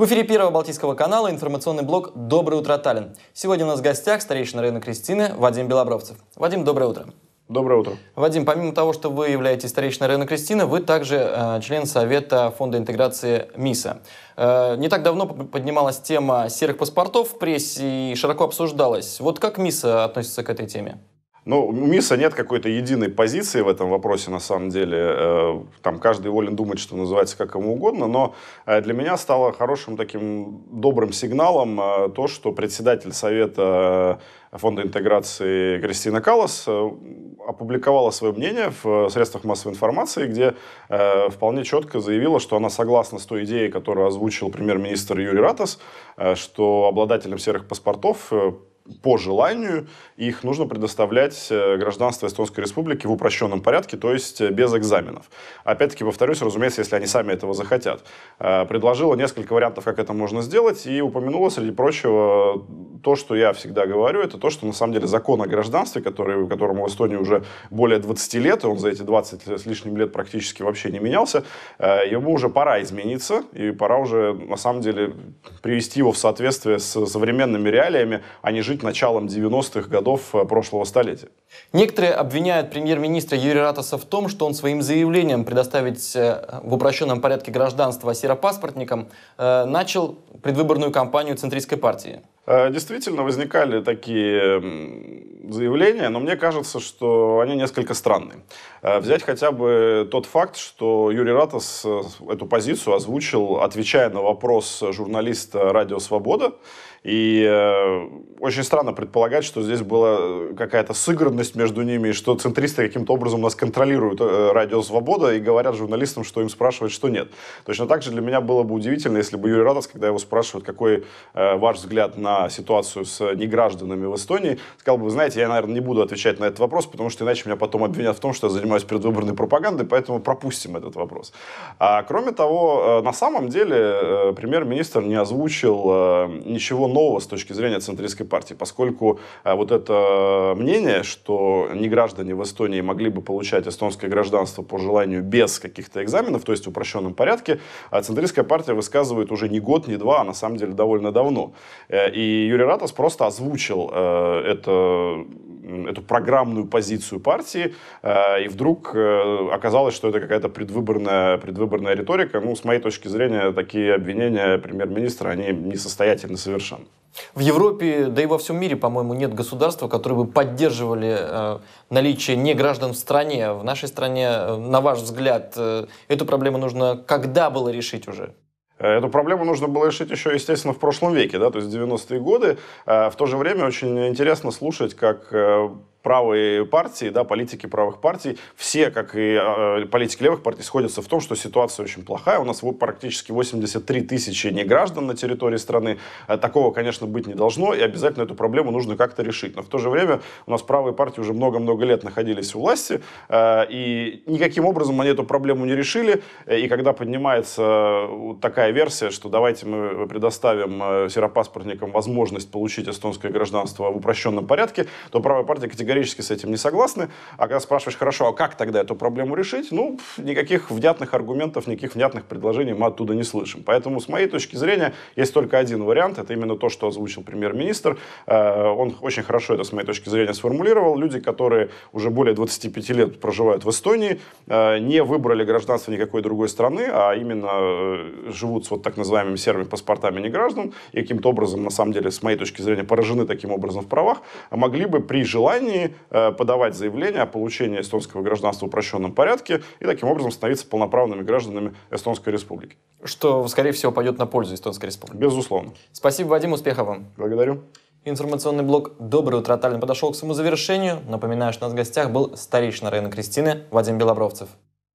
В эфире Первого Балтийского канала информационный блог «Доброе утро, Таллин». Сегодня у нас в гостях старейшина района Кристины Вадим Белобровцев. Вадим, доброе утро. Доброе утро. Вадим, помимо того, что вы являетесь старейшиной района Кристины, вы также э, член Совета Фонда интеграции МИСа. Э, не так давно поднималась тема серых паспортов в прессе и широко обсуждалась. Вот как МИСа э, относится к этой теме? Ну, у МИСа нет какой-то единой позиции в этом вопросе, на самом деле. Э, там каждый волен думать, что называется, как ему угодно, но э, для меня стало хорошим таким добрым сигналом э, то, что председатель Совета фонда интеграции Кристина Каллас опубликовала свое мнение в средствах массовой информации, где вполне четко заявила, что она согласна с той идеей, которую озвучил премьер-министр Юрий Ратас, что обладателям серых паспортов по желанию их нужно предоставлять э, гражданство Эстонской Республики в упрощенном порядке, то есть э, без экзаменов. Опять-таки, повторюсь, разумеется, если они сами этого захотят. Э, предложила несколько вариантов, как это можно сделать, и упомянула, среди прочего, то, что я всегда говорю, это то, что на самом деле закон о гражданстве, который, которому в Эстонии уже более 20 лет, и он за эти 20 с лишним лет практически вообще не менялся, ему уже пора измениться, и пора уже, на самом деле, привести его в соответствие с современными реалиями, а не жить жить началом 90-х годов э, прошлого столетия. Некоторые обвиняют премьер-министра Юрия Ратуса в том, что он своим заявлением предоставить э, в упрощенном порядке гражданство сиропаспортникам э, начал предвыборную кампанию центристской партии. Действительно возникали такие заявления, но мне кажется, что они несколько странные. Взять хотя бы тот факт, что Юрий Ратос эту позицию озвучил, отвечая на вопрос журналиста «Радио Свобода», и э, очень странно предполагать, что здесь была э, какая-то сыгранность между ними, и что центристы каким-то образом нас контролируют э, радио «Свобода» и говорят журналистам, что им спрашивать, что нет. Точно так же для меня было бы удивительно, если бы Юрий Радос, когда его спрашивают, какой э, ваш взгляд на ситуацию с негражданами в Эстонии, сказал бы, вы знаете, я, наверное, не буду отвечать на этот вопрос, потому что иначе меня потом обвинят в том, что я занимаюсь предвыборной пропагандой, поэтому пропустим этот вопрос. А, кроме того, на самом деле премьер-министр не озвучил ничего нового с точки зрения центристской партии, поскольку э, вот это э, мнение, что не граждане в Эстонии могли бы получать эстонское гражданство по желанию без каких-то экзаменов, то есть в упрощенном порядке, э, центристская партия высказывает уже не год, не два, а на самом деле довольно давно. И Юрий Ратас просто озвучил это эту программную позицию партии, э, и вдруг э, оказалось, что это какая-то предвыборная, предвыборная риторика. Ну, с моей точки зрения, такие обвинения премьер-министра, они несостоятельны совершенно. В Европе, да и во всем мире, по-моему, нет государства, которые бы поддерживали э, наличие граждан в стране. А в нашей стране, э, на ваш взгляд, э, эту проблему нужно когда было решить уже? Э, эту проблему нужно было решить еще, естественно, в прошлом веке, да, то есть 90-е годы. Э, в то же время очень интересно слушать, как э, правые партии, да, политики правых партий, все, как и э, политики левых партий, сходятся в том, что ситуация очень плохая. У нас практически 83 тысячи неграждан на территории страны. Э, такого, конечно, быть не должно, и обязательно эту проблему нужно как-то решить. Но в то же время у нас правые партии уже много-много лет находились у власти, э, и никаким образом они эту проблему не решили. Э, и когда поднимается э, такая версия, что давайте мы предоставим серопаспортникам возможность получить эстонское гражданство в упрощенном порядке, то правая партия категорически категорически с этим не согласны. А когда спрашиваешь, хорошо, а как тогда эту проблему решить? Ну, никаких внятных аргументов, никаких внятных предложений мы оттуда не слышим. Поэтому, с моей точки зрения, есть только один вариант. Это именно то, что озвучил премьер-министр. Э, он очень хорошо это, с моей точки зрения, сформулировал. Люди, которые уже более 25 лет проживают в Эстонии, э, не выбрали гражданство никакой другой страны, а именно э, живут с вот так называемыми серыми паспортами неграждан и каким-то образом, на самом деле, с моей точки зрения, поражены таким образом в правах, могли бы при желании Эстонии, э, подавать заявление о получении эстонского гражданства в упрощенном порядке и таким образом становиться полноправными гражданами Эстонской Республики. Что, скорее всего, пойдет на пользу Эстонской Республики. Безусловно. Спасибо, Вадим, успехов вам. Благодарю. Информационный блок «Доброе утро» тотально подошел к своему завершению. Напоминаю, что у нас в гостях был старейшина района Кристины Вадим Белобровцев.